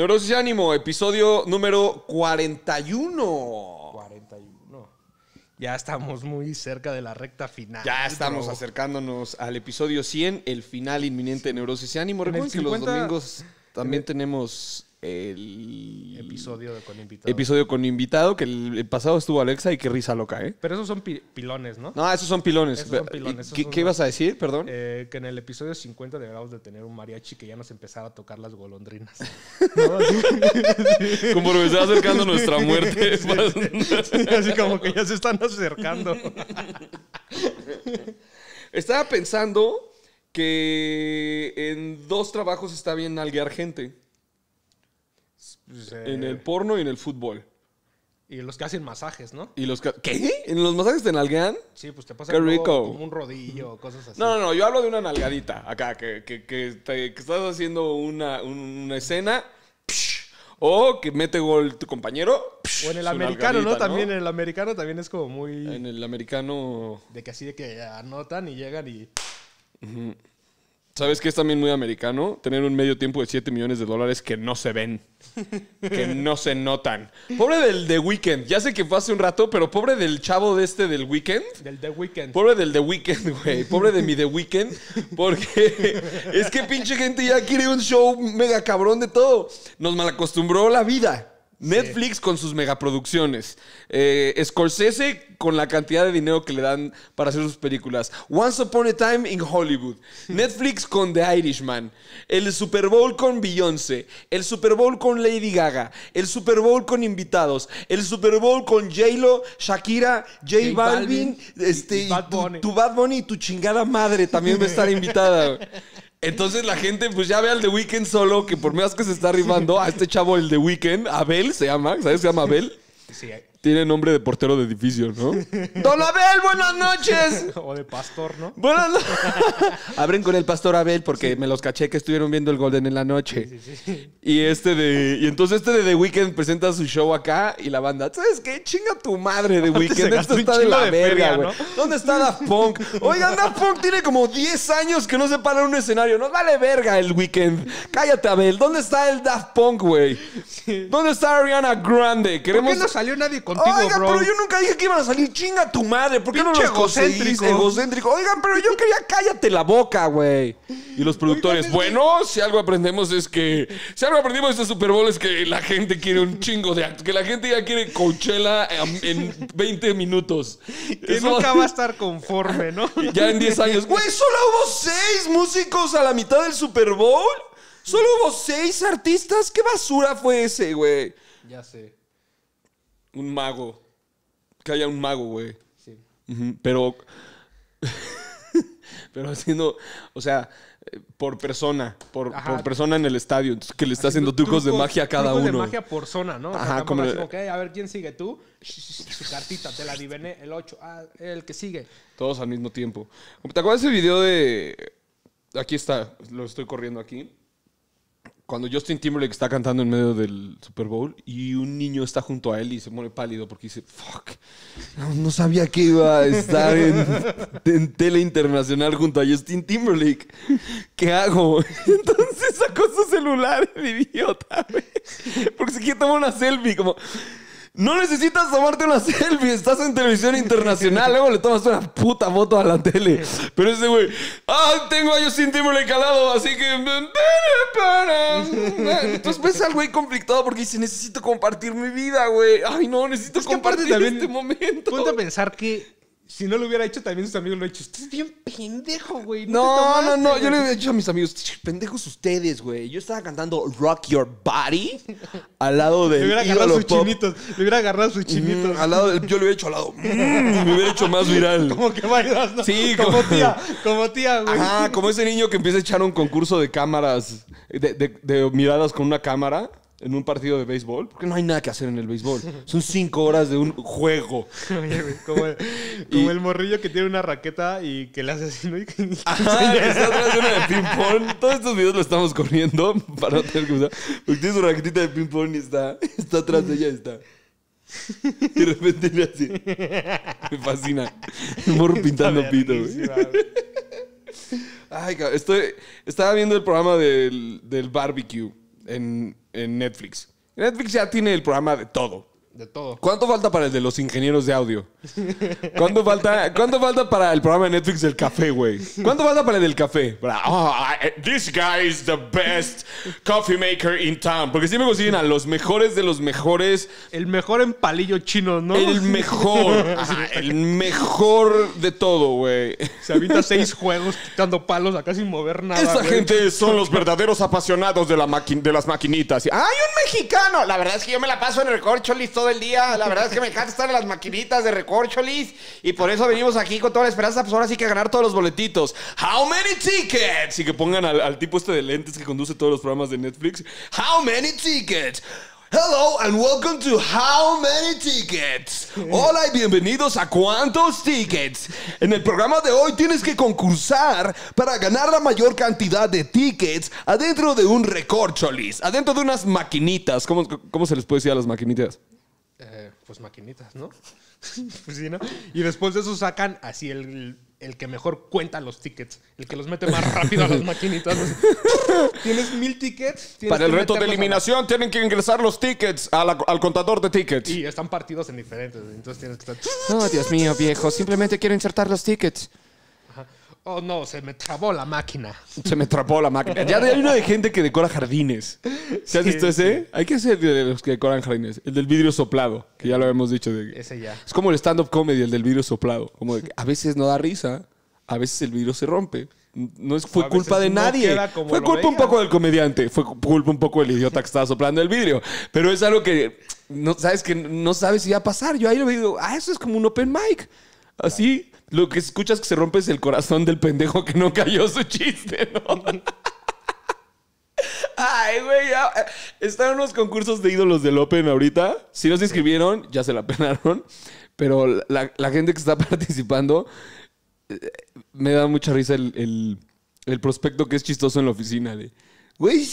Neurosis y Ánimo, episodio número 41. 41. Ya estamos muy cerca de la recta final. Ya estamos acercándonos al episodio 100, el final inminente de Neurosis y Ánimo. Recuerden que los domingos también tenemos el episodio con invitado. Episodio con invitado, que el, pasado estuvo Alexa y que risa loca, ¿eh? Pero esos son pilones, ¿no? No, esos son pilones. ¿Qué, ibas a decir, perdón? Eh, que en el episodio 50 deberíamos de tener un mariachi que ya nos empezara a tocar las golondrinas. como que se está acercando nuestra muerte. así como que ya se están acercando. Estaba pensando que en dos trabajos está bien nalguear gente. En el porno y en el fútbol. Y los que hacen masajes, ¿no? Y los ¿Qué? ¿En los masajes te nalguean? Sí, pues te pasa como un rodillo, cosas así. No, no, no, yo hablo de una nalgadita acá, que, que, estás haciendo una, escena o que mete gol tu compañero. o en el americano, ¿no? También en el americano también es como muy... En el americano... De que así de que anotan y llegan y... ¿Sabes qué es también muy americano? Tener un medio tiempo de 7 millones de dólares que no se ven, que no se notan. Pobre del The Weeknd, ya sé que fue hace un rato, pero pobre del chavo de este del Weeknd. Del The Weeknd. Pobre del The Weeknd, güey. Pobre de mi The Weeknd, porque es que pinche gente ya quiere un show mega cabrón de todo. Nos malacostumbró la vida. Netflix con sus megaproducciones. Eh, Scorsese con la cantidad de dinero que le dan para hacer sus películas. Once Upon a Time in Hollywood. Netflix con The Irishman. El Super Bowl con Beyonce, El Super Bowl con Lady Gaga. El Super Bowl con invitados. El Super Bowl con J-Lo, Shakira, J, Balvin. Este, Bad Tu, tu, Bad Bunny y tu chingada madre también va a estar invitada. Entonces la gente, pues ya ve al de Weekend solo, que por más que se está rifando, a este chavo el de Weekend, Abel se llama, ¿sabes? Se llama Abel. Sí, tiene nombre de portero de edificio, ¿no? ¡Don Abel, buenas noches! o de pastor, ¿no? Buenas noches. Abren con el pastor Abel porque me los caché que estuvieron viendo el Golden en la noche. y este de. Y entonces este de The Weeknd presenta su show acá y la banda. ¿Sabes qué? Chinga tu madre, The Weeknd. Esto está de la verga, güey. ¿Dónde está Daft Punk? Oigan, Daft Punk tiene como 10 años que no se para en un escenario. No vale verga el Weeknd. Cállate, Abel. ¿Dónde está el Daft Punk, güey? ¿Dónde está Ariana Grande? ¿Por qué no salió nadie con Oigan, pero yo nunca dije que iban a salir. Chinga tu madre. ¿Por qué no los egocéntrico. egocéntrico. Oigan, pero yo quería cállate la boca, güey. Y los productores, bueno, si algo aprendemos es que... Si algo aprendimos de este Super Bowl es que la gente quiere un chingo de actos. Que la gente ya quiere Coachella en, 20 minutos. Que nunca va a estar conforme, ¿no? ya en 10 años. Güey, solo hubo 6 músicos a la mitad del Super Bowl. Solo hubo 6 artistas. ¿Qué basura fue ese, güey? Ya sé un mago. Que haya un mago, güey. Sí. Pero. pero haciendo. O sea, por persona. Por, persona en el estadio. Entonces, que le está haciendo, trucos, de magia a cada trucos uno. de magia por zona, ¿no? Ajá, como. a ver quién sigue tú. Su cartita, te la adivené. El 8. Ah, el que sigue. Todos al mismo tiempo. ¿Te acuerdas ese video de.? Aquí está, lo estoy corriendo aquí cuando Justin Timberlake está cantando en medio del Super Bowl y un niño está junto a él y se muere pálido porque dice, fuck, no, sabía que iba a estar en, tele internacional junto a Justin Timberlake. ¿Qué hago? Entonces sacó su celular, el idiota, porque si quiere tomar una selfie, como, no necesitas tomarte una selfie, estás en televisión internacional, luego le tomas una puta foto a la tele. Pero ese güey, ah, tengo a Justin Timberlake calado, así que... Mm, Entonces ves al güey conflictado porque dice, necesito compartir mi vida, güey. Ay, no, necesito compartir este momento. Ponte a pensar que si no lo hubiera hecho, también sus amigos lo han hecho. Estás bien pendejo, güey. No, no, no, Yo le hubiera dicho a mis amigos, pendejos ustedes, güey. Yo estaba cantando Rock Your Body al lado de. Le hubiera agarrado sus chinitos. Le hubiera agarrado sus mm, chinitos. al lado yo le hubiera hecho al lado. Mm, me hubiera hecho más viral. Como que bailas, ¿no? Sí, como, como tía. Como tía, güey. Ah, como ese niño que empieza a echar un concurso de cámaras, de, de, de miradas con una cámara en un partido de béisbol, porque no hay nada que hacer en el béisbol. Son cinco horas de un juego. como, el, morrillo que tiene una raqueta y que le hace así, ¿no? Ajá, está atrás de una de ping-pong. Todos estos videos lo estamos corriendo para no tener que usar. Porque tiene su raquetita de ping-pong y está, está atrás de ella y está. Y de repente le hace. Me fascina. El morro pintando pito, Ay, estoy, estaba viendo el programa del, del barbecue en, en Netflix. Netflix ya tiene el programa de todo. De todo. ¿Cuánto falta para el de los ingenieros de audio? ¿Cuánto falta, cuánto falta para el programa de Netflix del café, güey? ¿Cuánto falta para el del café? oh, this guy is the best coffee maker in town. Porque me consiguen a los mejores de los mejores. El mejor en palillo chino, ¿no? El mejor. el mejor de todo, güey. Se habita seis juegos quitando palos acá sin mover nada. Esa gente son los verdaderos apasionados de, la de las maquinitas. ¡Ay, un mexicano! La verdad es que yo me la paso en el corcho listo todo el día. La verdad es que me encanta estar en las maquinitas de recorcholis. Y por eso venimos aquí con toda la esperanza. Pues ahora sí que ganar todos los boletitos. How many tickets? Y que pongan al, tipo este de lentes que conduce todos los programas de Netflix. How many tickets? Hello and welcome to How Many Tickets. Hola y bienvenidos a Cuántos Tickets. En el programa de hoy tienes que concursar para ganar la mayor cantidad de tickets adentro de un recorcholis, adentro de unas maquinitas. cómo se les puede decir a las maquinitas? pues maquinitas, pues ¿no? Y después de eso sacan así el, el que mejor cuenta los tickets, el que los mete más rápido a las maquinitas. tienes mil tickets. Para el reto de eliminación tienen que ingresar los tickets al contador de tickets. Y están partidos en diferentes, entonces tienes que estar... No, Dios mío, viejo, simplemente quiero insertar los tickets. Oh, no, se me trabó la máquina. Se me trabó la máquina. Ya hay uno de gente que decora jardines. ¿Se has visto ese? Hay que ser de los que decoran jardines. El del vidrio soplado, que ya lo habíamos dicho. De... Ese ya. Es como el stand-up comedy, el del vidrio soplado. Como que a veces no da risa, a veces el vidrio se rompe. No es, fue culpa de nadie. Fue culpa un poco del comediante. Fue culpa un poco del idiota que estaba soplando el vidrio. Pero es algo que no sabes que no sabes si va a pasar. Yo ahí lo digo, ah, eso es como un open mic. Así, lo que escuchas que se rompe es el corazón del pendejo que no cayó su chiste, ¿no? Ay, güey, ya. Eh, están unos concursos de ídolos de Open ahorita. Si no se inscribieron, ya se la penaron. Pero la, gente que está participando, eh, me da mucha risa el, el, el prospecto que es chistoso en la oficina. De, Güey,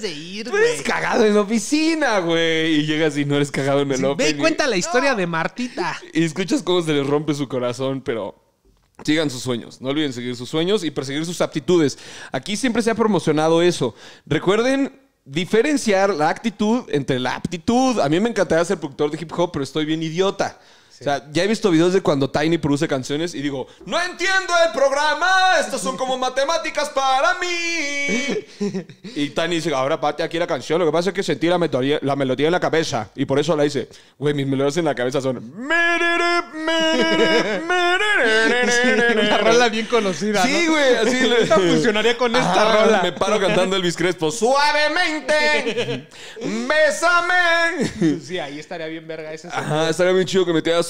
de ir, güey. eres cagado en la oficina, güey. Y llegas y no eres cagado en el sí, Ve y cuenta la historia de Martita. Y escuchas cómo se les rompe su corazón, pero sigan sus sueños. No olviden seguir sus sueños y perseguir sus aptitudes. Aquí siempre se ha promocionado eso. Recuerden diferenciar la actitud entre la aptitud. A mí me encantaría ser productor de hip hop, pero estoy bien idiota. O sea, ya he visto videos de cuando Tiny produce canciones y digo, no entiendo el programa, estas son como matemáticas para mí. y Tiny dice, ahora parte aquí la canción, lo que pasa es que sentí la melodía, la melodía en la cabeza y por eso la hice. Güey, mis melodías en la cabeza son... una rola bien conocida. Sí, güey, así. funcionaría con esta rola. Me paro cantando Elvis Crespo. Suavemente, bésame. Sí, ahí estaría bien verga ese. Ajá, estaría bien chido que metieras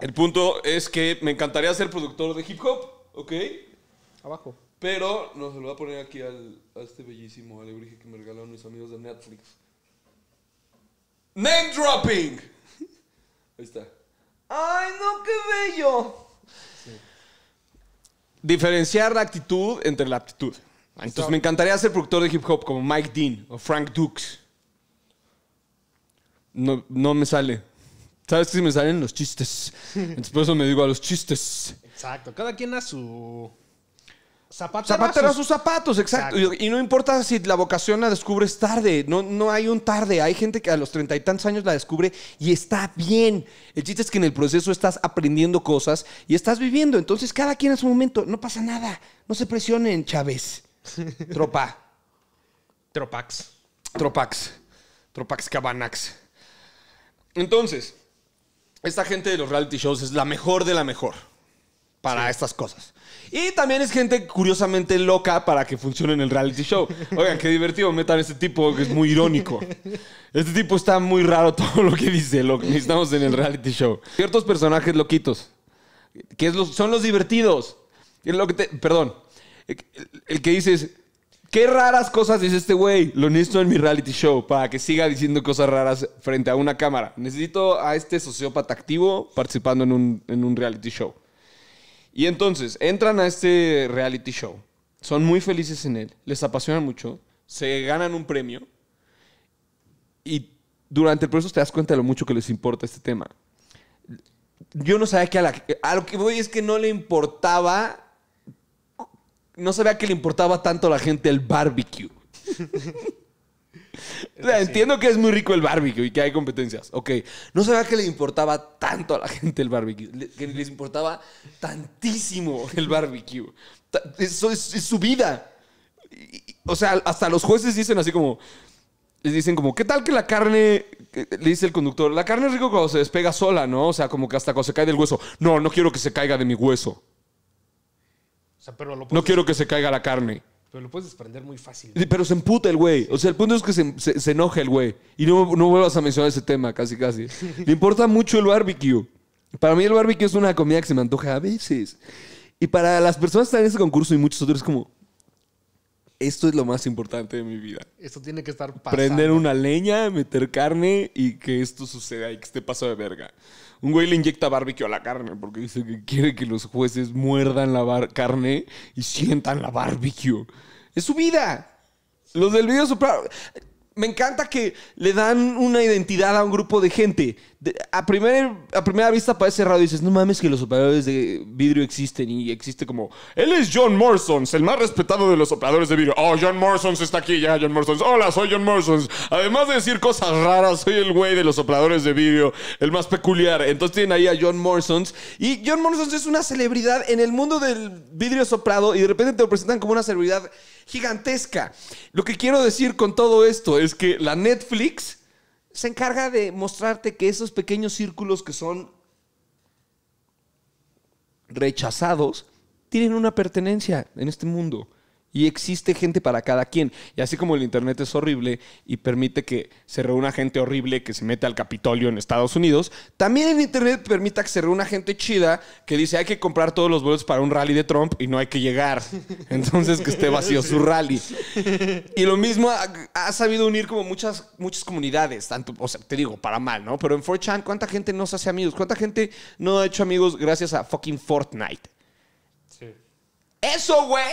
El punto es que me encantaría ser productor de hip hop, ¿ok? Abajo. Pero no se lo voy a poner aquí a este bellísimo alebrije que me regalaron mis amigos de Netflix. Name dropping. Ahí está. ¡Ay, no, qué bello! Diferenciar la actitud entre la aptitud. Entonces me encantaría ser productor de hip hop como Mike Dean o Frank Dukes. No, no me sale. Sabes que si me salen los chistes. Entonces por eso me digo a los chistes. Exacto. Cada quien a su. Zapatero, Zapatero a sus, zapatos, exacto. Y no importa si la vocación la descubres tarde, no, no hay un tarde. Hay gente que a los treinta y tantos años la descubre y está bien. El chiste es que en el proceso estás aprendiendo cosas y estás viviendo. Entonces, cada quien a su momento, no pasa nada. No se presionen, Chávez. Tropa. Tropax. Tropax. Tropax Cabanax. Entonces, esta gente de los reality shows es la mejor de la mejor para estas cosas. Y también es gente curiosamente loca para que funcione en el reality show. Oigan, qué divertido metan este tipo que es muy irónico. Este tipo está muy raro todo lo que dice, lo que necesitamos en el reality show. Ciertos personajes loquitos, que son los divertidos. lo que te, perdón, el, el que dices, Qué raras cosas dice este güey. Lo necesito en mi reality show para que siga diciendo cosas raras frente a una cámara. Necesito a este sociópata activo participando en un, en un reality show. Y entonces entran a este reality show. Son muy felices en él. Les apasiona mucho. Se ganan un premio. Y durante el proceso te das cuenta de lo mucho que les importa este tema. Yo no sabía que a A lo que voy es que no le importaba no sabía que le importaba tanto a la gente el barbecue. entiendo que es muy rico el barbecue y que hay competencias. Ok, no sabía que le importaba tanto a la gente el barbecue, que les importaba tantísimo el barbecue. Eso es, su vida. O sea, hasta los jueces dicen así como, les dicen como, ¿qué tal que la carne, eh, le dice el conductor, la carne es rico cuando se despega sola, ¿no? O sea, como que hasta cuando se cae del hueso. No, no quiero que se caiga de mi hueso no quiero que se caiga la carne. Pero lo puedes desprender muy fácil. Pero se emputa el güey. O sea, el punto es que se, enoja el güey. Y no, no vuelvas a mencionar ese tema, casi, casi. Le importa mucho el barbecue. Para mí el barbecue es una comida que se me antoja a veces. Y para las personas que están en ese concurso y muchos otros, es como, esto es lo más importante de mi vida. Esto tiene que estar pasando. Prender una leña, meter carne y que esto suceda y que esté paso de verga un güey le inyecta barbecue a la carne porque dice que quiere que los jueces muerdan la carne y sientan la barbecue. Es su vida. Los del video super me encanta que le dan una identidad a un grupo de gente. a, a primera vista parece raro. y dices, no mames que los operadores de vidrio existen y existe como, él es John Morsons, el más respetado de los operadores de vidrio. Oh, John Morsons está aquí ya, John Morsons. Hola, soy John Morsons. Además de decir cosas raras, soy el güey de los operadores de vidrio, el más peculiar. Entonces tienen ahí a John Morsons. Y John Morsons es una celebridad en el mundo del vidrio soplado. y de repente te lo presentan como una celebridad gigantesca. Lo que quiero decir con todo esto es que la Netflix se encarga de mostrarte que esos pequeños círculos que son rechazados tienen una pertenencia en este mundo. Y existe gente para cada quien. Y así como el Internet es horrible y permite que se reúna gente horrible que se mete al Capitolio en Estados Unidos, también el Internet permite que se reúna gente chida que dice hay que comprar todos los boletos para un rally de Trump y no hay que llegar. Entonces que esté vacío su rally. Y lo mismo ha, sabido unir como muchas, muchas comunidades, tanto, o sea, te digo, para mal, ¿no? Pero en 4chan, ¿cuánta gente no se hace amigos? ¿Cuánta gente no ha hecho amigos gracias a fucking Fortnite? Sí. Eso, güey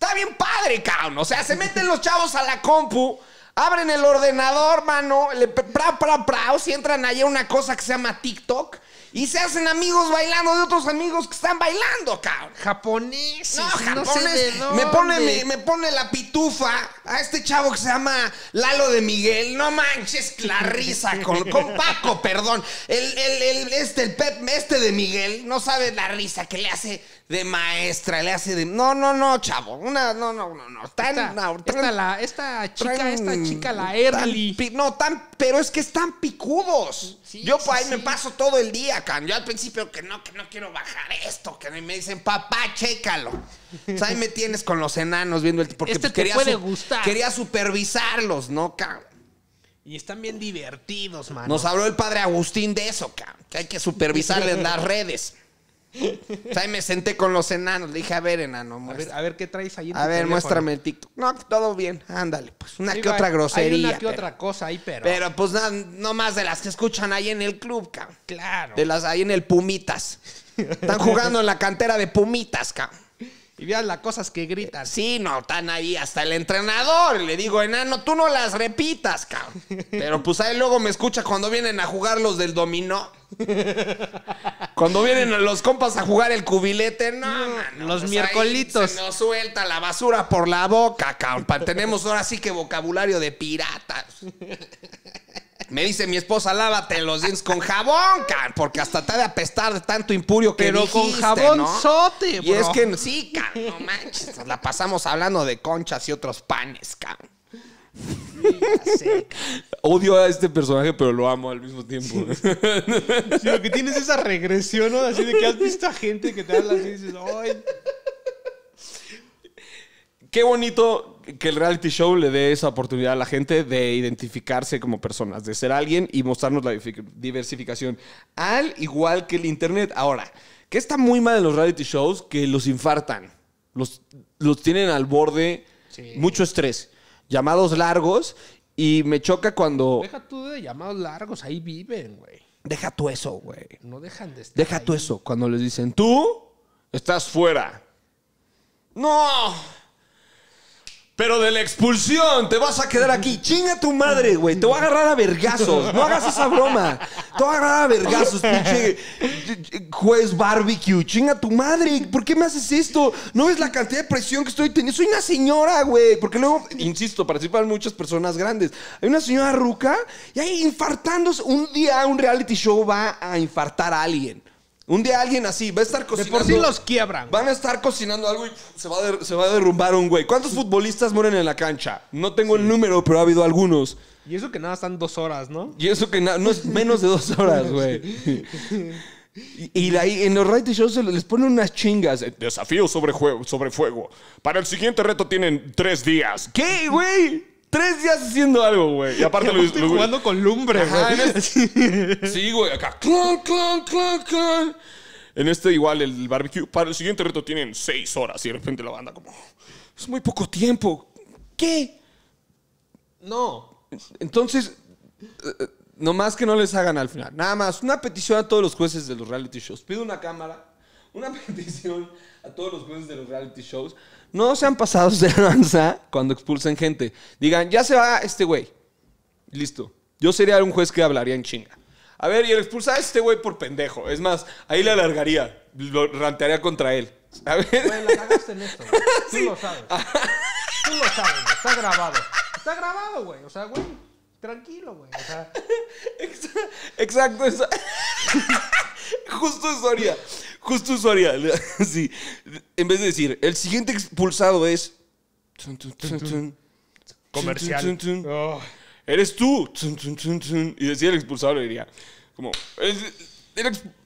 Está bien padre, cabrón. O sea, se meten los chavos a la compu, abren el ordenador, mano, le pra, pra, pra, si entran allá una cosa que se llama TikTok. Y se hacen amigos bailando de otros amigos que están bailando, cabrón. Japoneses. No, japoneses. me, pone, me, pone la pitufa a este chavo que se llama Lalo de Miguel. No manches, la risa con, con Paco, perdón. este, el Pep, este de Miguel, no sabe la risa que le hace de maestra, le hace de. No, no, no, chavo. Una, no, no, no, no. Tan, esta, esta, chica, esta chica, la Early. no, tan, pero es que están picudos. Yo por pues, ahí me paso todo el día, can. Yo al principio que no, que no quiero bajar esto, que me dicen, papá, chécalo. o sea, ahí me tienes con los enanos viendo el. Porque este pues, te quería puede gustar. Quería supervisarlos, ¿no, can? Y están bien divertidos, man Nos habló el padre Agustín de eso, can, que hay que supervisarles las redes. O sea, ahí me senté con los enanos. Le dije, a ver, enano, a ver, qué traes ahí. a ver, muéstrame el TikTok. No, todo bien. Ándale, pues una que otra grosería. Hay una que otra cosa ahí, pero. Pero pues nada, no más de las que escuchan ahí en el club, cabrón. Claro. De las ahí en el Pumitas. Están jugando en la cantera de Pumitas, cabrón. Y vean las cosas que gritan. Sí, no, están ahí hasta el entrenador. Le digo, enano, tú no las repitas, cabrón. Pero pues ahí luego me escucha cuando vienen a jugar los del dominó. Cuando vienen los compas a jugar el cubilete, no, no los pues, miércolitos. Se nos suelta la basura por la boca, cabrón. Tenemos ahora sí que vocabulario de piratas. Me dice mi esposa, lávate los jeans con jabón, car, porque hasta te ha de apestar de tanto impurio que Pero con jabón sote, bro. Y es que sí, car, no manches, la pasamos hablando de conchas y otros panes, car. Odio a este personaje, pero lo amo al mismo tiempo. Sí. lo que tienes es esa regresión, ¿no? Así de que has visto a gente que te habla así y dices, ¡ay! Qué bonito que el reality show le dé esa oportunidad a la gente de identificarse como personas, de ser alguien y mostrarnos la diversificación, al igual que el Internet. Ahora, que está muy mal en los reality shows? Que los infartan, los, los tienen al borde, mucho estrés, llamados largos, y me choca cuando... Deja tú de llamados largos, ahí viven, güey. Deja tú eso, güey. No dejan de estar. Deja tú eso, cuando les dicen, tú estás fuera. No. Pero de la expulsión, te vas a quedar aquí. Chinga tu madre, güey. Te voy a agarrar a vergazos. No hagas esa broma. Te voy a agarrar a vergazos, pinche juez barbecue. Chinga tu madre. ¿Por qué me haces esto? No ves la cantidad de presión que estoy teniendo. Soy una señora, güey. Porque luego, insisto, participan muchas personas grandes. Hay una señora ruca y ahí infartándose. Un día un reality show va a infartar a alguien. Un día alguien así va a estar cocinando. De por sí los quiebran. Van a estar cocinando algo y se va, a derrumbar un güey. ¿Cuántos futbolistas mueren en la cancha? No tengo el número, pero ha habido algunos. Y eso que nada están dos horas, ¿no? Y eso que nada, no es menos de dos horas, güey. Y, en los reality shows se les ponen unas chingas. Eh, Desafío sobre, sobre fuego. Para el siguiente reto tienen tres días. ¿Qué, güey? Tres días haciendo algo, güey. Y aparte lo Estoy jugando con lumbre, güey. Sí, güey, acá. Clon, clon, clon, clon. En este igual el barbecue. Para el siguiente reto tienen seis horas y de repente la banda como... Es muy poco tiempo. ¿Qué? No. Entonces, eh, eh, nomás que no les hagan al final. Nada más, una petición a todos los jueces de los reality shows. Pido una cámara, una petición a todos los jueces de los reality shows no sean pasados de lanza cuando expulsen gente. Digan, ya se va este güey. Listo. Yo sería un juez que hablaría en chinga. A ver, y el expulsar a este güey por pendejo. Es más, ahí le alargaría. Lo rantearía contra él. A ver. Güey, la en esto. Tú lo sabes. Ah. Tú lo sabes. Güey. Está grabado. Está grabado, güey. O sea, güey. Tranquilo, güey. O sea... Exacto. exacto. Justo haría. Justo haría. Sí. En vez de decir, el siguiente expulsado es. Comercial. Eres tú. Y decía el expulsado, le diría. Como.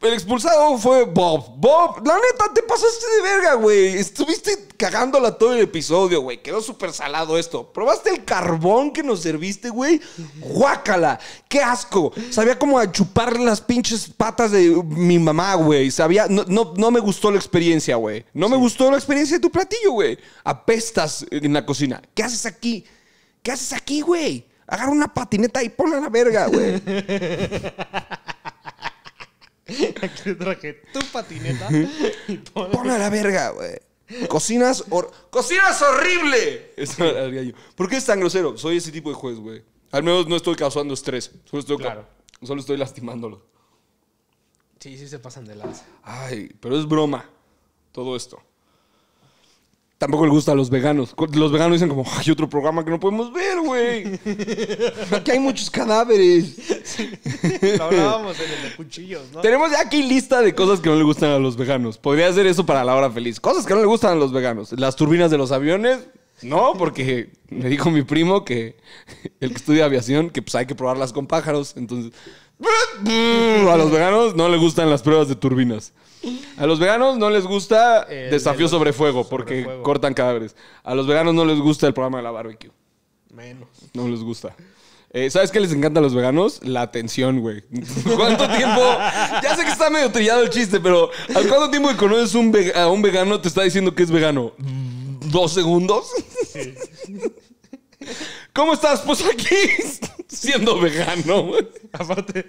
El, expulsado fue Bob. Bob, la neta, te pasaste de verga, güey. Estuviste cagándola todo el episodio, güey. Quedó súper salado esto. ¿Probaste el carbón que nos serviste, güey? ¡Guácala! ¡Qué asco! Sabía como a chupar las pinches patas de mi mamá, güey. Sabía... No, no, me gustó la experiencia, güey. No me gustó la experiencia de tu platillo, güey. Apestas en la cocina. ¿Qué haces aquí? ¿Qué haces aquí, güey? Agarra una patineta y ponla a la verga, güey. Aquí traje tu patineta y a la verga, güey. Cocinas, ¡Cocinas horrible! ¿Por qué es tan grosero? Soy ese tipo de juez, güey. Al menos no estoy causando estrés. Solo estoy, estoy lastimándolo. Sí, sí se pasan de las. Ay, pero es broma todo esto. Tampoco le gusta a los veganos. Los veganos dicen como, hay otro programa que no podemos ver, güey. Aquí hay muchos cadáveres. hablábamos en el de cuchillos, ¿no? Tenemos aquí lista de cosas que no le gustan a los veganos. Podría hacer eso para la hora feliz. Cosas que no le gustan a los veganos. Las turbinas de los aviones, no, porque me dijo mi primo que el que estudia aviación, que pues hay que probarlas con pájaros. Entonces, a los veganos no les gustan las pruebas de turbinas. A los veganos no les gusta Desafío sobre Fuego porque cortan cadáveres. A los veganos no les gusta el programa de la barbecue. Menos. No les gusta. Eh, ¿Sabes qué les encanta a los veganos? La atención, güey. ¿Cuánto tiempo? Ya sé que está medio trillado el chiste, pero ¿a cuánto tiempo que conoces un a un vegano te está diciendo que es vegano? ¿Dos segundos? ¿Cómo estás? Pues aquí siendo vegano. Aparte,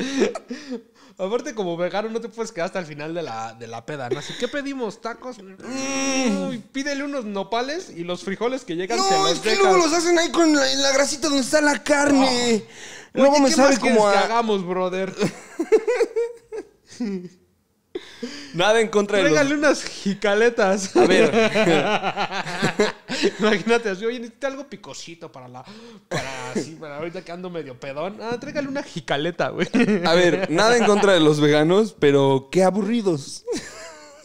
aparte, como vegano, no te puedes quedar hasta el final de la, de la peda, Así, que pedimos? ¿Tacos? Mm. pídele unos nopales y los frijoles que llegan. se los es que luego los hacen ahí con la, grasita donde está la carne. Oh. Luego me ¿qué como a... que hagamos, brother. Nada en contra de de los... unas jicaletas. A ver. Imagínate, así, oye, necesito algo picosito para la. Para así, para ahorita que ando medio pedón. Ah, trégale una jicaleta, güey. A ver, nada en contra de los veganos, pero qué aburridos.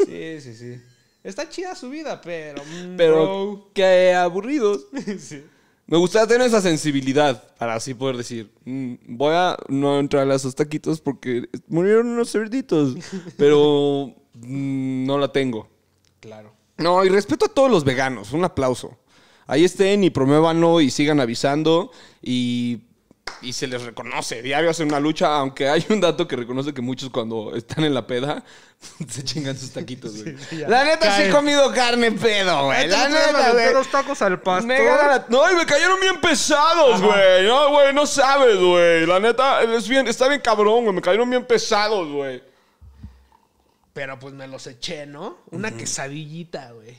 Sí, sí, sí. Está chida su vida, pero. Mm, pero qué aburridos. Me gustaría tener esa sensibilidad para así poder decir, mm, voy a no entrar a esos taquitos porque murieron unos cerditos, pero mm, no la tengo. Claro. No, y respeto a todos los veganos, un aplauso. Ahí estén y promuevanlo y sigan avisando y, y se les reconoce. Diario hacen una lucha, aunque hay un dato que reconoce que muchos cuando están en la peda se chingan sus taquitos, güey. la neta sí he comido carne pedo, güey. La neta, güey. los tacos al pastor. No, y me cayeron bien pesados, güey. No, güey, no sabes, güey. La neta, es bien, está bien cabrón, güey. Me cayeron bien pesados, güey. Pero pues me los eché, ¿no? Una quesadillita, güey.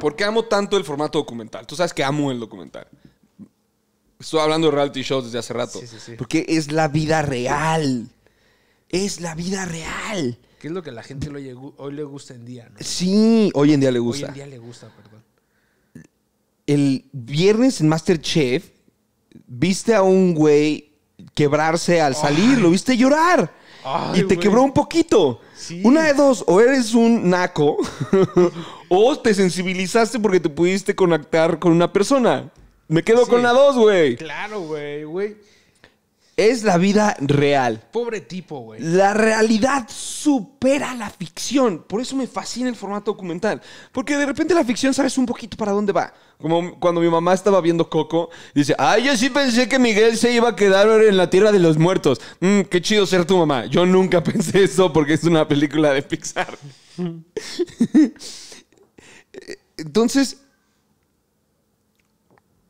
¿Por qué amo tanto el formato documental? Tú sabes que amo el documental. Estoy hablando de reality shows desde hace rato. Sí, sí, sí. Porque es la vida real. Es la vida real. ¿Qué es lo que a la gente hoy le gusta en día, no? Sí, hoy en día le gusta. Hoy en día le gusta, perdón. El viernes en Masterchef, viste a un güey quebrarse al salir, lo viste llorar y te quebró un poquito. Una de dos, o eres un naco, o te sensibilizaste porque te pudiste conectar con una persona. Me quedo con la dos, güey. Claro, güey, güey es la vida real. Pobre tipo, güey. La realidad supera la ficción. Por eso me fascina el formato documental. Porque de repente la ficción sabes un poquito para dónde va. Como cuando mi mamá estaba viendo Coco, dice, ay, yo sí pensé que Miguel se iba a quedar en la tierra de los muertos. Mm, qué chido ser tu mamá. Yo nunca pensé eso porque es una película de Pixar. Entonces,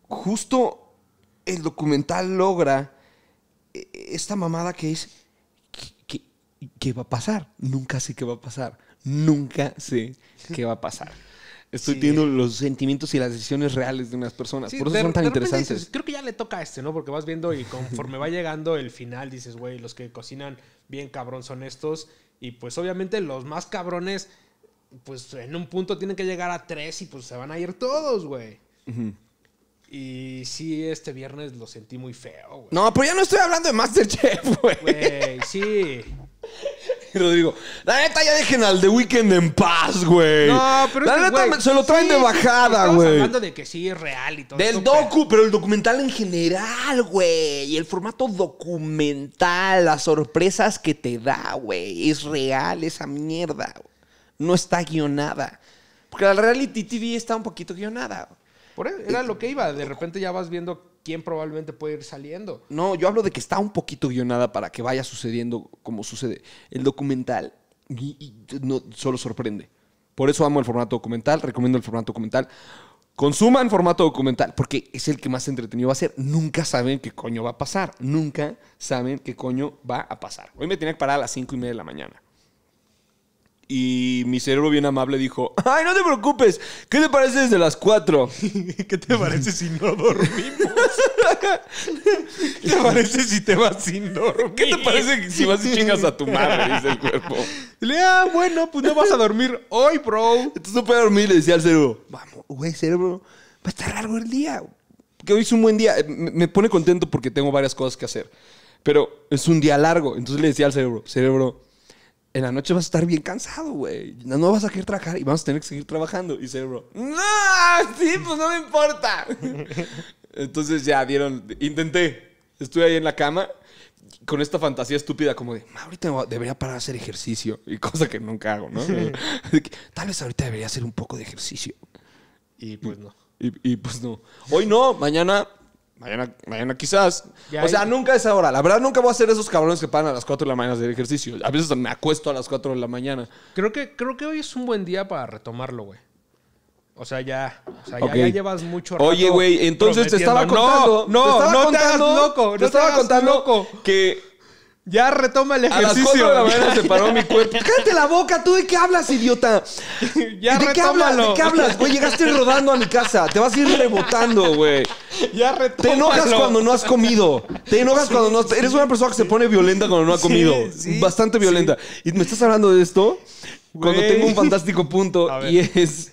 justo el documental logra e, e, esta mamada que es, ¿qué, va a pasar? Nunca sé qué va a pasar. Nunca sé qué va a pasar. Estoy viendo los sentimientos y las decisiones reales de unas personas. Por eso son tan interesantes. creo que ya le toca a este, ¿no? Porque vas viendo y conforme va llegando el final, dices, güey, los que cocinan bien cabrón son estos. Y pues obviamente los más cabrones, pues en un punto tienen que llegar a tres y pues se van a ir todos, güey. Y sí, este viernes lo sentí muy feo, güey. No, pero ya no estoy hablando de Masterchef, güey. Güey, sí. Rodrigo, la neta ya dejen al The Weeknd en paz, güey. No, pero neta se lo traen de bajada, estamos güey. hablando de que sí es real y todo Del docu, pero el documental en general, güey. Y El formato documental, las sorpresas que te da, güey. Es real esa mierda. No está guionada. Porque la reality TV está un poquito guionada. güey era lo que iba. De repente ya vas viendo quién probablemente puede ir saliendo. No, yo hablo de que está un poquito guionada para que vaya sucediendo como sucede. El documental y, no, solo sorprende. Por eso amo el formato documental, recomiendo el formato documental. Consuman formato documental, porque es el que más entretenido va a ser. Nunca saben qué coño va a pasar. Nunca saben qué coño va a pasar. Hoy me tenía que parar a las 5 y media de la mañana y mi cerebro bien amable dijo, ay, no te preocupes, ¿qué te parece desde las 4? ¿Qué te parece si no dormimos? ¿Qué te parece si te vas sin dormir? ¿Qué te parece si vas y chingas a tu madre? Dice el cuerpo. Le ah, bueno, pues no vas a dormir hoy, bro. Entonces no puedes dormir, le decía al cerebro. Vamos, güey, cerebro, va a estar largo el día. Que hoy es un buen día. Eh, me pone contento porque tengo varias cosas que hacer. Pero es un día largo. Entonces le decía al cerebro, cerebro, en la noche vas a estar bien cansado, güey. No, vas a querer trabajar y vamos a tener que seguir trabajando. Y Cero, no, sí, pues no me importa. Entonces ya dieron, intenté. Estuve ahí en la cama con esta fantasía estúpida como de, ahorita debería parar a hacer ejercicio. Y cosa que nunca hago, ¿no? Tal vez ahorita debería hacer un poco de ejercicio. Y pues no. y pues no. Hoy no, mañana Mañana, mañana quizás. o sea, nunca es ahora. La verdad, nunca voy a hacer esos cabrones que paran a las 4 de la mañana de ejercicio. A veces me acuesto a las 4 de la mañana. Creo que, creo que hoy es un buen día para retomarlo, güey. O sea, ya, o sea, ya, llevas mucho rato Oye, güey, entonces te estaba contando. No, no, te, estaba hagas loco. te, estaba contando que ya retoma el ejercicio. A de la mañana se paró mi cuerpo. Cállate la boca, tú de qué hablas, idiota. ¿De qué hablas? ¿De qué hablas? Güey, llegaste rodando a mi casa. Te vas a ir rebotando, güey. Ya retoma. Te enojas cuando no has comido. Te enojas cuando no Eres una persona que se pone violenta cuando no ha comido. Bastante violenta. Y me estás hablando de esto cuando tengo un fantástico punto y es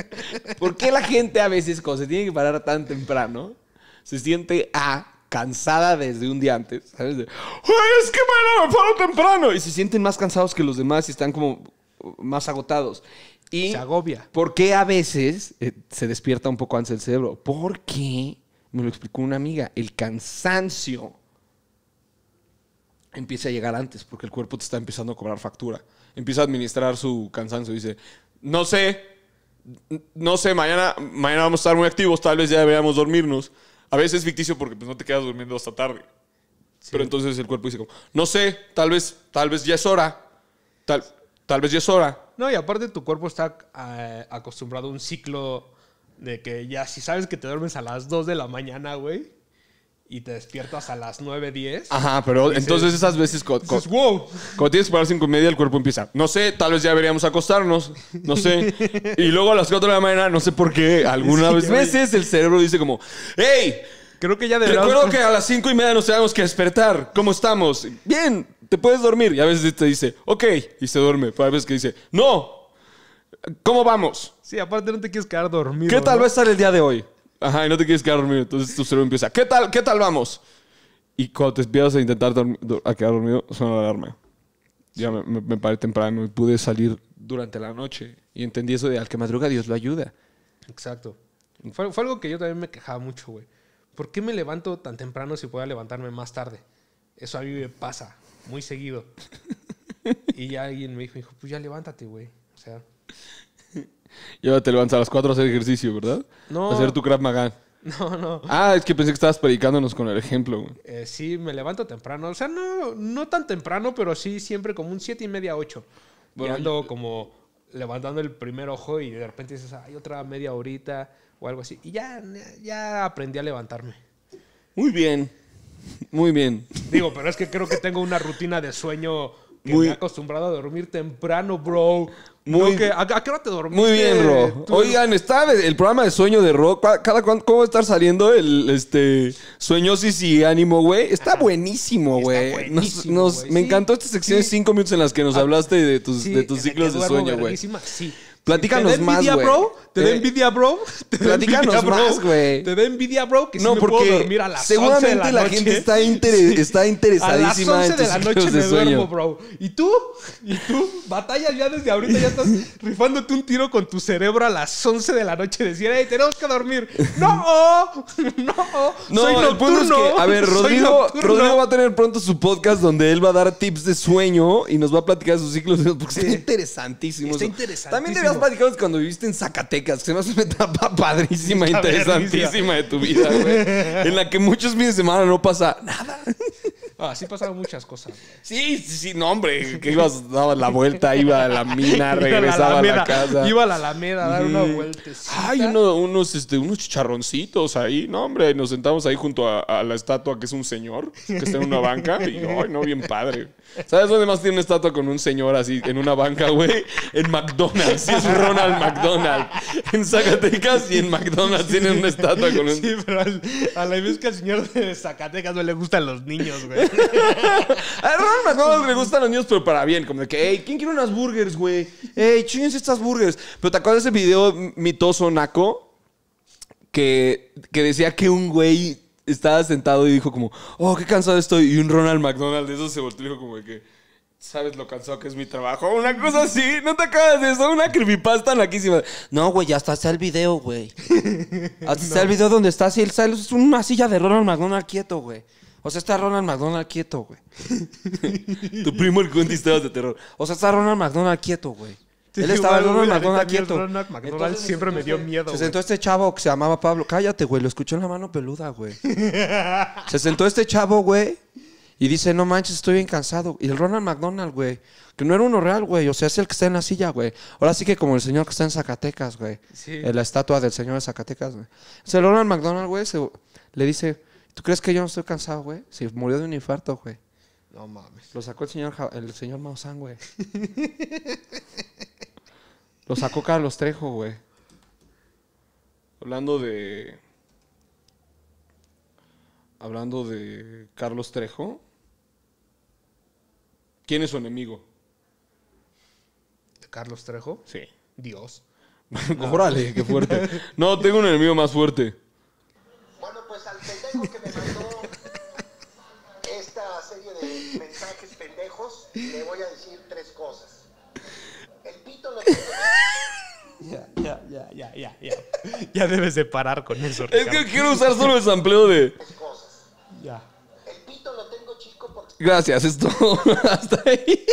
¿por qué la gente a veces cuando se tiene que parar tan temprano se siente A cansada desde un día antes, ¿sabes? es que mañana me paro temprano. Y se sienten más cansados que los demás y están como más agotados. Y se agobia. ¿Por qué a veces eh, se despierta un poco antes el cerebro? Porque, me lo explicó una amiga, el cansancio empieza a llegar antes porque el cuerpo te está empezando a cobrar factura. Empieza a administrar su cansancio. Dice, no sé, no sé, mañana, mañana vamos a estar muy activos, tal vez ya deberíamos dormirnos. A veces es ficticio porque pues, no te quedas durmiendo hasta tarde. Pero entonces el cuerpo dice como, no sé, tal vez, tal vez ya es hora. Tal, tal vez ya es hora. No, y aparte tu cuerpo está eh, acostumbrado a un ciclo de que ya si sabes que te duermes a las 2 de la mañana, güey, y te despiertas a las 9.10. Ajá, pero entonces esas veces. Cuando tienes que parar 5 y media, el cuerpo empieza. No sé, tal vez ya deberíamos acostarnos. No sé. y luego a las 4 de la mañana, no sé por qué, algunas veces el cerebro dice como: ¡Hey! Creo que ya deberíamos. Recuerdo que a las cinco y media nos tenemos que despertar. ¿Cómo estamos? Bien, te puedes dormir. Y a veces te dice: Ok, y se duerme. Pero a veces que dice: No. ¿Cómo vamos? Sí, aparte no te quieres quedar dormido. ¿Qué tal va a estar el día de hoy? Ajá, y no te quieres quedar dormido. Entonces tu cerebro empieza, ¿qué tal? ¿Qué tal vamos? Y cuando te empiezas a intentar a quedar dormido, suena la alarma. Ya me, paré temprano y pude salir durante la noche. Y entendí eso de al que madruga Dios lo ayuda. Exacto. Fue, fue algo que yo también me quejaba mucho, güey. ¿Por qué me levanto tan temprano si puedo levantarme más tarde? Eso a mí me pasa muy seguido. y ya alguien me dijo, pues ya levántate, güey. O sea, te levantas a las 4 a hacer ejercicio, ¿verdad? No. hacer tu Krav Maga. No, no. Ah, es que pensé que estabas predicándonos con el ejemplo, güey. Eh, sí, me levanto temprano. O sea, no, tan temprano, pero sí siempre como un 7 y media, 8. Bueno, como levantando el primer ojo y de repente dices, hay otra media horita o algo así. Y ya, ya aprendí a levantarme. Muy bien. Muy bien. Digo, pero es que creo que tengo una rutina de sueño que muy, acostumbrado a dormir temprano, bro. Muy, ¿a, qué hora te dormiste? Muy bien, bro. Oigan, está el programa de sueño de Ro. Cada, ¿Cómo va a estar saliendo el este, sueñosis y ánimo, güey? Está buenísimo, güey. Nos, me encantó esta sección de cinco minutos en las que nos ah, hablaste de tus, de tus ciclos de sueño, güey. Sí, Platícanos más, güey. ¿Te da eh, envidia, bro? ¿Te da envidia, bro? más, güey. ¿Te da envidia, bro? Que no, porque puedo dormir a las seguramente 11 de la, la gente está, interesada. está interesadísima. A las 11 de la noche me duermo, bro. ¿Y tú? ¿Y tú? Batallas ya desde ahorita, ya estás rifándote un tiro con tu cerebro a las 11 de la noche. Decir, hey, tenemos que dormir. ¡No! ¡No! soy nocturno. a ver, Rodrigo, Rodrigo, va a tener pronto su podcast donde él va a dar tips de sueño y nos va a platicar sus ciclos porque sí. está interesantísimo. Está interesante. También cuando viviste en Zacatecas. Se me hace una etapa padrísima, interesantísima de tu vida, güey. En la que muchos fines de semana no pasa nada. Así ah, pasaron muchas cosas. Sí, sí, no, hombre. Que ibas, dabas la vuelta, iba a la mina, regresaba a la, casa. Iba a la Alameda a dar una vuelta. Ay, unos, este, unos chicharroncitos ahí. No, hombre, nos sentamos ahí junto a, a la estatua que es un señor que está en una banca. Y, ay, no, bien padre. ¿Sabes dónde más tiene una estatua con un señor así en una banca, güey? En McDonald's. Sí, es Ronald McDonald. En Zacatecas y en McDonald's tiene una estatua con un. Sí, pero a la vez que al señor de Zacatecas no le gustan los niños, güey. a Ronald McDonald le gustan los niños, pero para bien. Como de que, hey, ¿quién quiere unas burgers, güey? Hey, chúñense estas burgers. Pero ¿te acuerdas de ese video mitoso, Naco? Que, que decía que un güey estaba sentado y dijo como, oh, qué cansado estoy. Y un Ronald McDonald de eso se volteó y dijo como que, ¿sabes lo cansado que es mi trabajo? Una cosa así, no te acabas de eso, una creepypasta laquísima. No, güey, hasta sea el video, güey. Hasta sea el video donde está así, él sale, es una silla de Ronald McDonald quieto, güey. O sea, está Ronald McDonald quieto, güey. tu primo el cuento de terror. O sea, está Ronald McDonald quieto, güey. Él estaba el Ronald McDonald quieto. Ronald McDonald siempre me dio miedo. Se sentó este chavo que se llamaba Pablo. Cállate, güey, lo escuchó en la mano peluda, güey. se sentó este chavo, güey, y dice, no manches, estoy bien cansado. Y el Ronald McDonald, güey, que no era uno real, güey. O sea, es el que está en la silla, güey. Ahora sí que como el señor que está en Zacatecas, güey. Sí. En la estatua del señor de Zacatecas, güey. O el Ronald McDonald, güey, le dice, ¿tú crees que yo no estoy cansado, güey? Se murió de un infarto, güey. No mames. Lo sacó el señor, el señor Maussan, güey. Lo sacó Carlos Trejo, güey. Hablando de. Hablando de Carlos Trejo. ¿Quién es su enemigo? ¿De Carlos Trejo? Sí. Dios. Órale, qué fuerte. No, tengo un enemigo más fuerte. Bueno, pues al pendejo que me mandó esta serie de mensajes pendejos, le voy a decir tres cosas. ya, ya. Ya debes de parar con eso. Es que quiero usar solo el sampleo de. Ya. El pito lo tengo chico porque. Gracias, esto. Hasta ahí.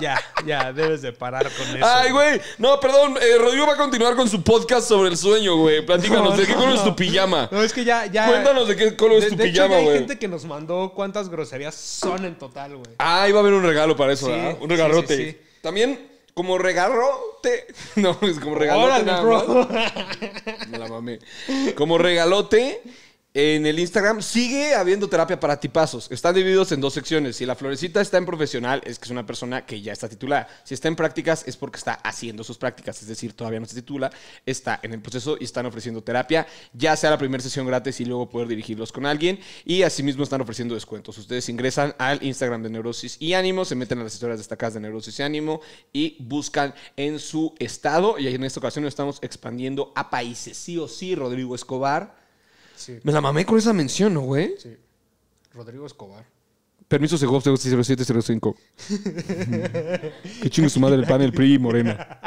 Ya, ya, debes de parar con eso. Ay, güey. No, perdón. Eh, Rodrigo va a continuar con su podcast sobre el sueño, güey. Platícanos, ¿de qué color es tu pijama? No, es que ya, ya. Cuéntanos de qué color es tu de hecho, pijama, güey. Hay gente que nos mandó cuántas groserías son en total, güey. Ah, iba a haber un regalo para eso, ¿verdad? Un regalote. Sí, sí, También como regalote. No, es como regalote. Me la mamé. Como regalote, en el Instagram sigue habiendo terapia para tipazos. Están divididos en dos secciones. Si la florecita está en profesional, es que es una persona que ya está titulada. Si está en prácticas, es porque está haciendo sus prácticas, es decir, todavía no se titula, está en el proceso y están ofreciendo terapia, ya sea la primera sesión gratis y luego poder dirigirlos con alguien. Y asimismo están ofreciendo descuentos. Ustedes ingresan al Instagram de Neurosis y Ánimo, se meten a las historias destacadas de Neurosis y Ánimo y buscan en su estado. Y en esta ocasión lo estamos expandiendo a países. Sí o sí, Rodrigo Escobar me la mamé con esa mención, ¿no, güey? Sí. Rodrigo Escobar. Permiso, Segov, 0705. Qué chingo su madre el panel PRI y Morena.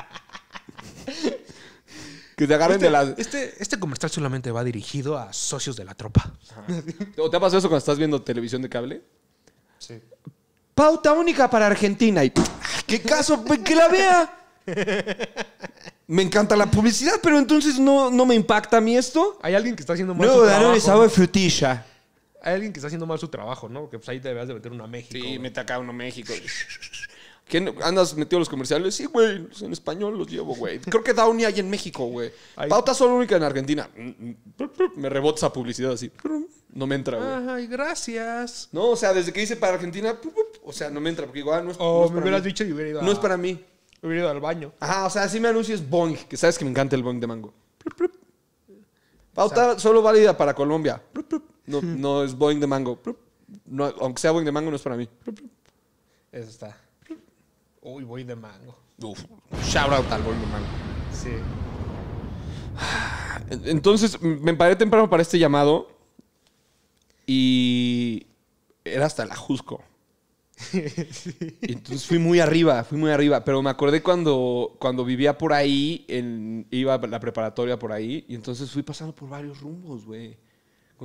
Que te agarren de este, las. Este, este comercial solamente va dirigido a socios de la tropa. ¿O te ha pasado eso cuando estás viendo televisión de cable? Sí. Pauta única para Argentina. Y, ¡ah, ¡Qué caso! ¡Que la vea! me encanta la publicidad, pero entonces no, no me impacta a mí esto. Hay alguien que está haciendo mal su Luego no, sabe frutilla. Hay alguien que está haciendo mal su trabajo, ¿no? Porque pues ahí te debes de meter una México. Sí, mete acá uno a México. ¿Quién ¿Andas metido los comerciales? Sí, güey, pues, en español los llevo, güey. Creo que Downey hay en México, güey. Pauta solo única en Argentina. Me rebota esa publicidad así. No me entra, güey. Ay, gracias. No, o sea, desde que hice para Argentina, o sea, no me entra porque igual ah, no oh, es, me para hubieras dicho No es para mí. He venido al baño. Ajá, o sea, si me anuncias Boing, que sabes que me encanta el Boing de mango. Pauta solo válida para Colombia. Hmm. No, es Boeing de mango. aunque sea Boing de mango, no es para mí. Eso está. Uy, Boeing de mango. Uf, shout out al Boeing de mango. Sí. Entonces, me paré temprano para este llamado y era hasta la Jusco. Entonces fui muy arriba, fui muy arriba. Pero me acordé cuando, cuando vivía por ahí, iba la preparatoria por ahí, y entonces fui pasando por varios rumbos, güey.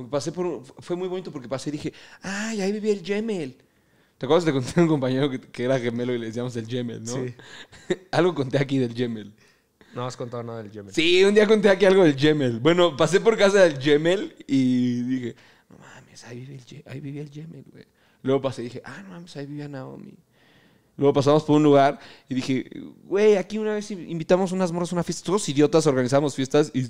pasé por. Fue muy bonito porque pasé y dije, ¡ay, ahí vivía el Gemel! ¿Te acuerdas? de conté a un compañero que, era gemelo y le decíamos el Gemel, ¿no? Sí. algo conté aquí del Gemel. No has contado nada del Gemel. Sí, un día conté aquí algo del Gemel. Bueno, pasé por casa del Gemel y dije, no mames, ahí vivía el, ahí vivía el Gemel, güey. Luego pasé y dije, ah, no, mames, ahí vivía Naomi. Luego pasamos por un lugar y dije, güey, aquí una vez invitamos unas morras a una fiesta. Todos idiotas organizamos fiestas y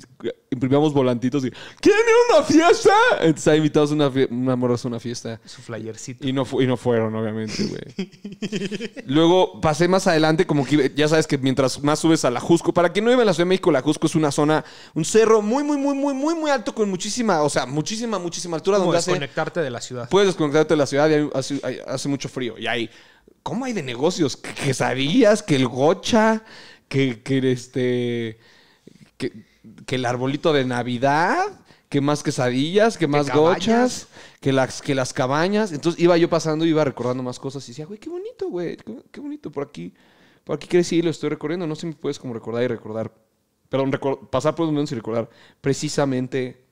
imprimíamos volantitos y, ¿Quién ir una fiesta? Entonces ahí invitamos a unas morras a una fiesta. Su flyercito. Y no, no fueron, obviamente, güey. Luego pasé más adelante, como que ya sabes que mientras más subes a la Jusco, para quien no vive en la Ciudad de México, la Jusco es una zona, un cerro muy, muy, muy, muy, muy, muy alto con muchísima, o sea, muchísima, muchísima altura. Puedes desconectarte de la ciudad. Puedes desconectarte de la ciudad y hace, hace mucho frío. Y ahí ¿Cómo hay de negocios? Que quesadillas, que el gocha, que, que este. Que, el arbolito de Navidad, que más quesadillas, que más gochas, que las, que las cabañas. Entonces iba yo pasando, y iba recordando más cosas y decía, güey, qué bonito, güey, qué, bonito, por aquí, por aquí quieres ir, lo estoy recorriendo, no sé si me puedes como recordar y recordar. Perdón, pasar por los momentos y recordar precisamente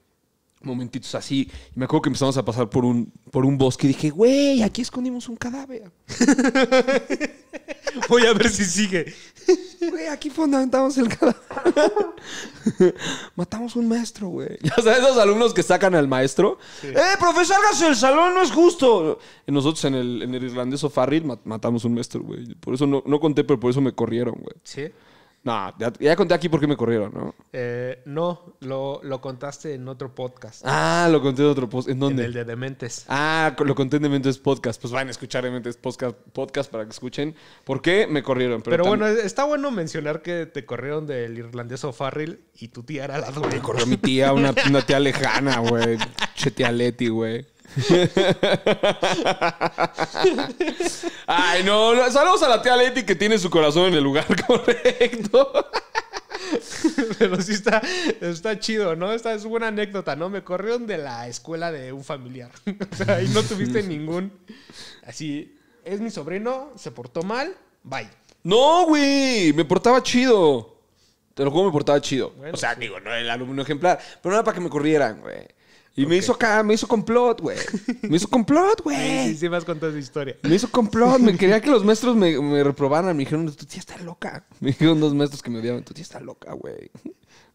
momentitos así. Y me acuerdo que empezamos a pasar por un, por un bosque y dije, güey, aquí escondimos un cadáver. Voy a ver si sigue. Güey, aquí fundamentamos el cadáver. Matamos un maestro, güey. Ya sabes, los alumnos que sacan al maestro. ¡Eh, profesor, hágase el salón, no es justo! Nosotros en el, en el irlandés O'Farrell matamos un maestro, güey. Por eso no, no conté, pero por eso me corrieron, güey. Sí. No, ya, conté aquí por qué me corrieron, ¿no? Eh, no, lo, lo, contaste en otro podcast. Ah, lo conté en otro podcast. ¿En dónde? el de Dementes. Ah, lo conté en Dementes Podcast. Pues van a escuchar Dementes Podcast, podcast para que escuchen por qué me corrieron. Pero, bueno, está bueno mencionar que te corrieron del irlandés O'Farrell y tu tía era la dueña. mi tía, una, tía lejana, güey. Leti, güey. Ay, no, Saludos a la tía Leti que tiene su corazón en el lugar correcto. Pero sí está, chido, ¿no? Esta es una anécdota, ¿no? Me corrieron de la escuela de un familiar. o sea, ahí no tuviste ningún. Así, es mi sobrino, se portó mal, bye. No, güey, me portaba chido. Te lo juro, me portaba chido. o sea, digo, no el alumno ejemplar, pero no era para que me corrieran, güey. Y me hizo acá, me hizo complot, güey. Me hizo complot, güey. Sí, sí, me esa historia. Me hizo complot. Me quería que los maestros me, me reprobaran. Me dijeron, tu tía está loca. Me dijeron dos maestros que me odiaban, tu tía está loca, güey.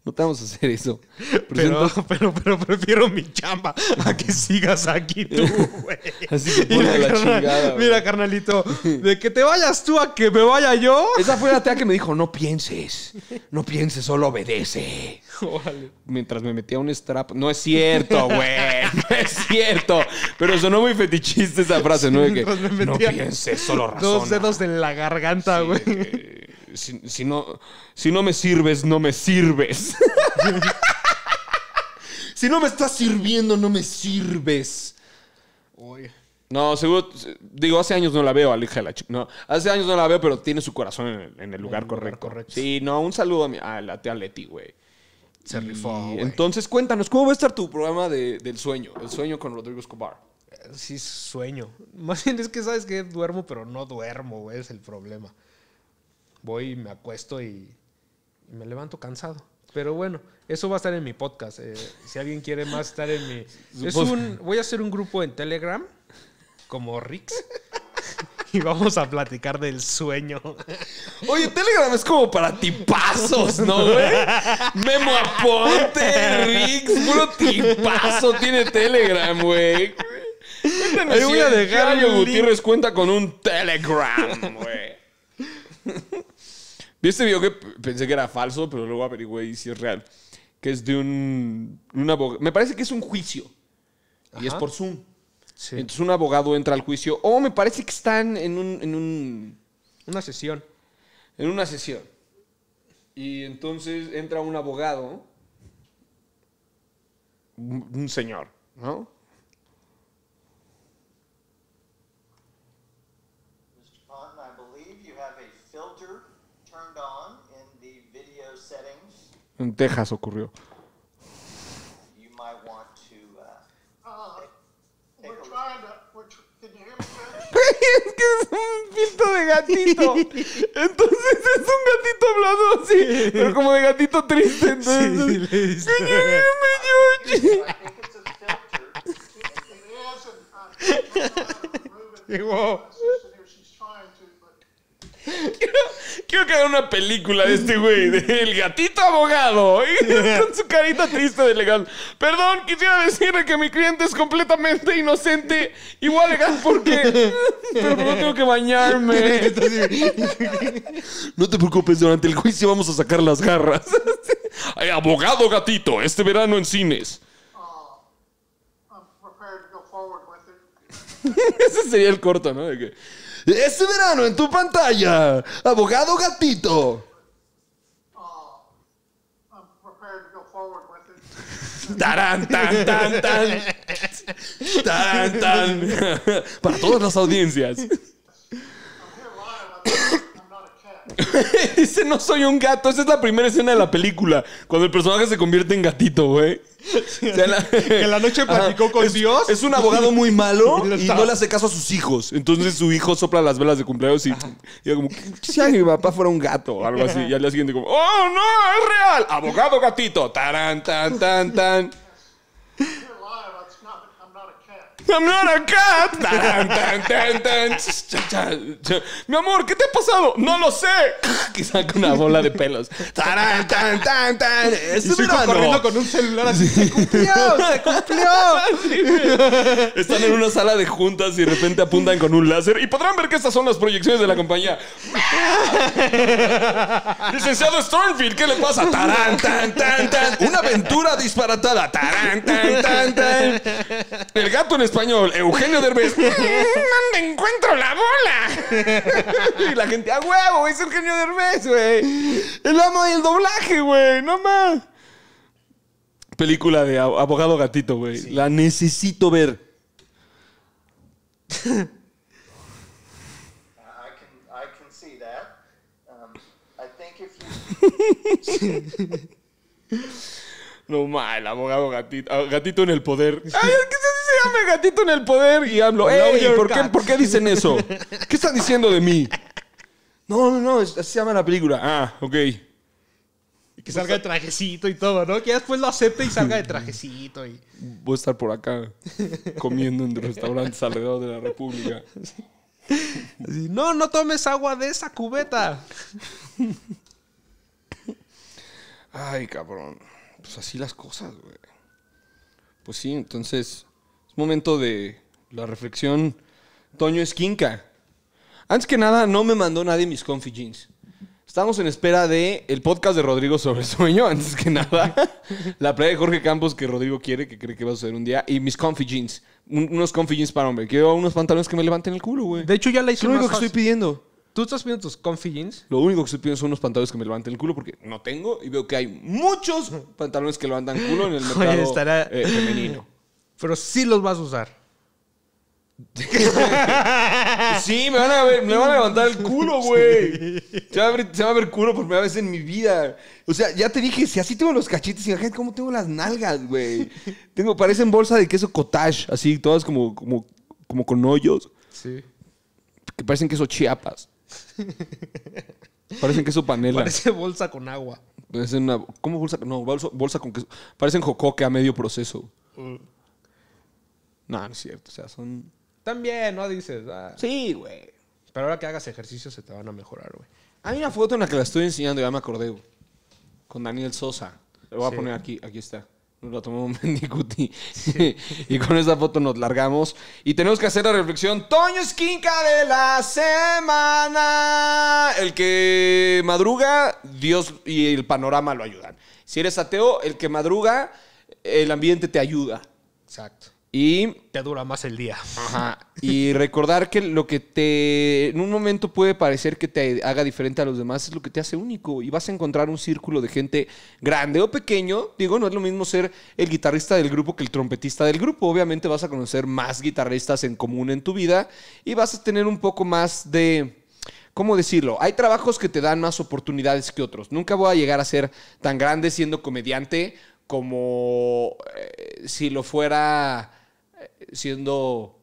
No te vamos a hacer eso. Pero, prefiero mi chamba a que sigas aquí tú, güey. Así que mira, la chingada. Mira, carnalito, de que te vayas tú a que me vaya yo. Esa fue la tía que me dijo: no pienses, no pienses, solo obedece. Mientras me metía un strap. No es cierto, güey. No es cierto. Pero sonó muy fetichista esa frase, ¿no? que, no pienses, solo razona. Dos dedos en la garganta, güey si, no, si no me sirves, no me sirves. si no me estás sirviendo, no me sirves. No, seguro, digo, hace años no la veo, Aleja No, hace años no la veo, pero tiene su corazón en el, lugar, correcto. Sí, no, un saludo a, mi, a la tía Leti, güey. Entonces, cuéntanos, ¿cómo va a estar tu programa de, del sueño? El sueño con Rodrigo Escobar. Eh, sí, sueño. Más bien es que sabes que duermo, pero no duermo, güey, es el problema voy, me acuesto y, me levanto cansado. Pero bueno, eso va a estar en mi podcast. Eh, si alguien quiere más estar en mi... voy a hacer un grupo en Telegram, como Rix. Y vamos a platicar del sueño. Oye, Telegram es como para tipazos, ¿no, güey? Memo Aponte, Rix, puro tipazo tiene Telegram, güey. Ahí voy a dejar Gutiérrez cuenta con un Telegram, güey. Vi este video que pensé que era falso, pero luego averigüé y si es real. Que es de un, un abogado. Me parece que es un juicio. Y es por Zoom. Entonces un abogado entra al juicio. O oh, me parece que están en un, en un. Una sesión. En una sesión. Y entonces entra un abogado. un señor, ¿no? En Texas ocurrió. Uh, ah, es que es un filtro de gatito. Entonces es un gatito hablando así, pero como de gatito triste. Entonces, sí, sí, sí. Quiero, que una película de este güey, del gatito abogado, con su carita triste de legal. Perdón, quisiera decirle que mi cliente es completamente inocente, igual legal porque... Pero no tengo que bañarme. No te preocupes, durante el juicio vamos a sacar las garras. abogado gatito, este verano en cines. Oh, Ese sería el corto, ¿no? De que... Este verano en tu pantalla, abogado gatito. tan, tan, tan. tan. Para todas las audiencias. dice, no soy un gato. Esa es la primera escena de la película. Cuando el personaje se convierte en gatito, güey. en la... noche platicó con Dios. Es un abogado muy malo y no le hace caso a sus hijos. Entonces su hijo sopla las velas de cumpleaños y, va como, si mi papá fuera un gato o algo así. Y al día siguiente como, ¡oh, no, es real! Abogado gatito. Tarán, tan, tan, tan. I'm not a cat. Tan, tan, tan, Mi amor, ¿qué te ha pasado? No lo sé. Y saca una bola de pelos. Taran, tan, tan, tan. Es corriendo con un celular así. Se cumplió, se cumplió. Están en una sala de juntas y de repente apuntan con un láser y podrán ver que estas son las proyecciones de la compañía. Licenciado Stormfield, ¿qué le pasa? Tarán, tan, tan, tan. Una aventura disparatada. Tarán tan, tan, tan. El gato en español, Eugenio Derbez, ¿dónde encuentro la bola? y la gente, a huevo, es Eugenio Derbez, güey. El amo del doblaje, güey, no más. Película de abogado gatito, güey. La necesito ver. No mal, abogado gatito. Ah, gatito en el poder. Ay, me gatito en el poder. Y hablo, ¿por qué, dicen eso? ¿Qué están diciendo de mí? No, no, no, así se llama la película. Ah, ok. que salga de trajecito y todo, ¿no? Que después lo acepte y salga de trajecito. Y... Voy a estar por acá comiendo en restaurantes alrededor de la República. no, no tomes agua de esa cubeta. Ay, cabrón. Pues así las cosas, güey. Pues sí, entonces momento de la reflexión. Toño Esquinca. Antes que nada, no me mandó nadie mis comfy jeans. Estamos en espera de el podcast de Rodrigo sobre sueño, antes que nada. la playa de Jorge Campos que Rodrigo quiere, que cree que va a suceder un día. Y mis comfy jeans. unos comfy jeans para hombre. Quiero unos pantalones que me levanten el culo, güey. De hecho, ya la Es lo único que estoy pidiendo. ¿Tú estás pidiendo tus comfy jeans? Lo único que estoy pidiendo son unos pantalones que me levanten el culo porque no tengo y veo que hay muchos pantalones que levantan culo en el mercado estará- eh, femenino pero sí los vas a usar. sí, me van, a levantar el culo, güey. Se, va a ver, culo por primera vez en mi vida. O sea, ya te dije, si así tengo los cachetes, imagínate cómo tengo las nalgas, güey. Tengo, parecen bolsa de queso cottage, así, todas como, como, con hoyos. Sí. Que parecen queso chiapas. parecen queso panela. Parece bolsa con agua. Parecen una. ¿Cómo bolsa? No, bolsa, con queso. Parecen jocoque a medio proceso. Uh. No, no es cierto. O sea, son. También, ¿no? Dices. Ah". Sí, güey. Pero ahora que hagas ejercicio se te van a mejorar, güey. Hay una foto en la que la estoy enseñando, ya me acordé, Con Daniel Sosa. Lo voy a poner aquí, aquí está. Nos la tomamos un mendicuti. y con esa foto nos largamos. Y tenemos que hacer la reflexión. Toño es quinca de la semana. El que madruga, Dios y el panorama lo ayudan. Si eres ateo, el que madruga, el ambiente te ayuda. Exacto. Y te dura más el día. Ajá. Y recordar que lo que te en un momento puede parecer que te haga diferente a los demás es lo que te hace único y vas a encontrar un círculo de gente grande o pequeño. Digo, no es lo mismo ser el guitarrista del grupo que el trompetista del grupo. Obviamente vas a conocer más guitarristas en común en tu vida y vas a tener un poco más de ¿cómo decirlo? Hay trabajos que te dan más oportunidades que otros. Nunca voy a llegar a ser tan grande siendo comediante como eh, si lo fuera siendo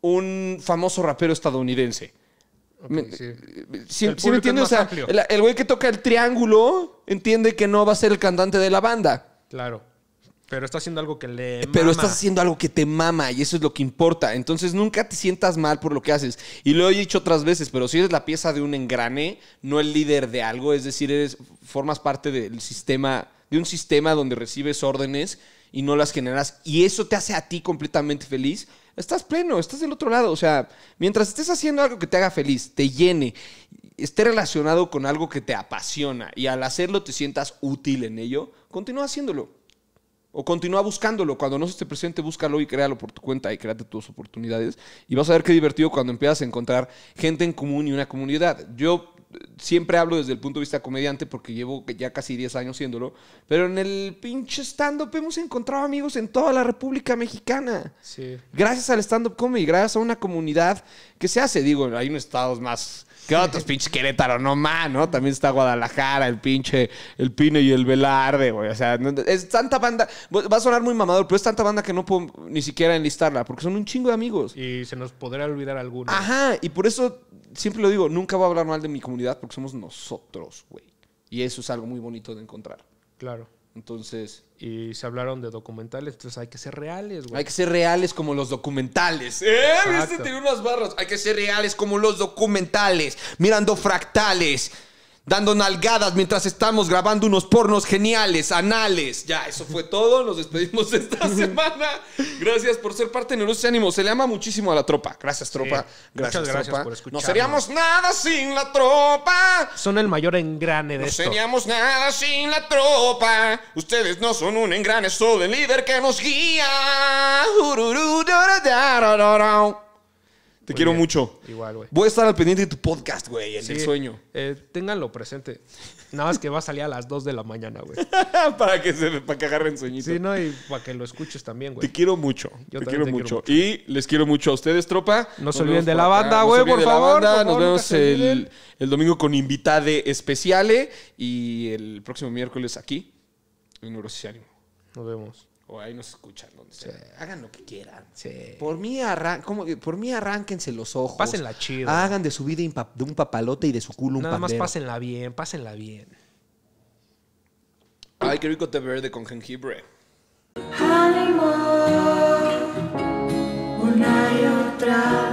un famoso rapero estadounidense. sí. Si, el me entiendes? el, güey que toca el triángulo entiende que no va a ser el cantante de la banda. Claro. Pero está haciendo algo que le. Eh, pero estás haciendo algo que te mama y eso es lo que importa. Entonces nunca te sientas mal por lo que haces. Y lo he dicho otras veces, pero si eres la pieza de un engrane, no el líder de algo, es decir, eres, formas parte del sistema, de un sistema donde recibes órdenes y no las generas y eso te hace a ti completamente feliz, estás pleno, estás del otro lado. O sea, mientras estés haciendo algo que te haga feliz, te llene, esté relacionado con algo que te apasiona y al hacerlo te sientas útil en ello, continúa haciéndolo. O continúa buscándolo. Cuando no se te presente, búscalo y créalo por tu cuenta y créate tus oportunidades. Y vas a ver qué divertido cuando empiezas a encontrar gente en común y una comunidad. Yo siempre hablo desde el punto de vista comediante porque llevo ya casi 10 años siéndolo, pero en el pinche stand-up hemos encontrado amigos en toda la República Mexicana. Sí. Gracias al stand-up comedy, gracias a una comunidad que se hace, digo, hay unos estados más que otros, pinches Querétaro, no más, ¿no? También está Guadalajara, el pinche, el Pino y el Velarde, güey. O sea, es tanta banda, va a sonar muy mamador, pero es tanta banda que no puedo ni siquiera enlistarla, porque son un chingo de amigos. Y se nos podrá olvidar alguno Ajá, y por eso siempre lo digo, nunca voy a hablar mal de mi comunidad porque somos nosotros, güey. Y eso es algo muy bonito de encontrar. Claro. Entonces. Y se hablaron de documentales, entonces hay que ser reales, güey. Hay que ser reales como los documentales. ¿Eh? ¿Viste? Tiene unas barras. Hay que ser reales como los documentales, mirando fractales dando nalgadas mientras estamos grabando unos pornos geniales, anales. Ya, eso fue todo. Nos despedimos esta semana. Gracias por ser parte de Neurosis Ánimo. Se le ama muchísimo a la tropa. Gracias, tropa. gracias, gracias por escuchar. No seríamos nada sin la tropa. Son el mayor engrane de no esto. No seríamos nada sin la tropa. Ustedes no son un engrane, son el líder que nos guía. Te quiero mucho. Igual, güey. Voy a estar al pendiente de tu podcast, güey, el sueño. eh, ténganlo presente. Nada más que va a salir a las 2 de la mañana, güey. para que para que agarren sueñito. Sí, no, y para que lo escuches también, güey. Te quiero mucho. Yo te quiero te quiero mucho. Y les quiero mucho a ustedes, tropa. No se olviden de la banda, güey, por favor, Nos vemos el, domingo con invitade especiale eh, y el próximo miércoles aquí en ánimo. Nos vemos. O ahí se escuchan, donde Hagan lo que quieran. Por mí, por mí arránquense los ojos. Pásenla chido. Hagan de su vida un papalote y de su culo un Nada más pásenla bien, pásenla bien. Ay, qué rico te verde con jengibre. una y otra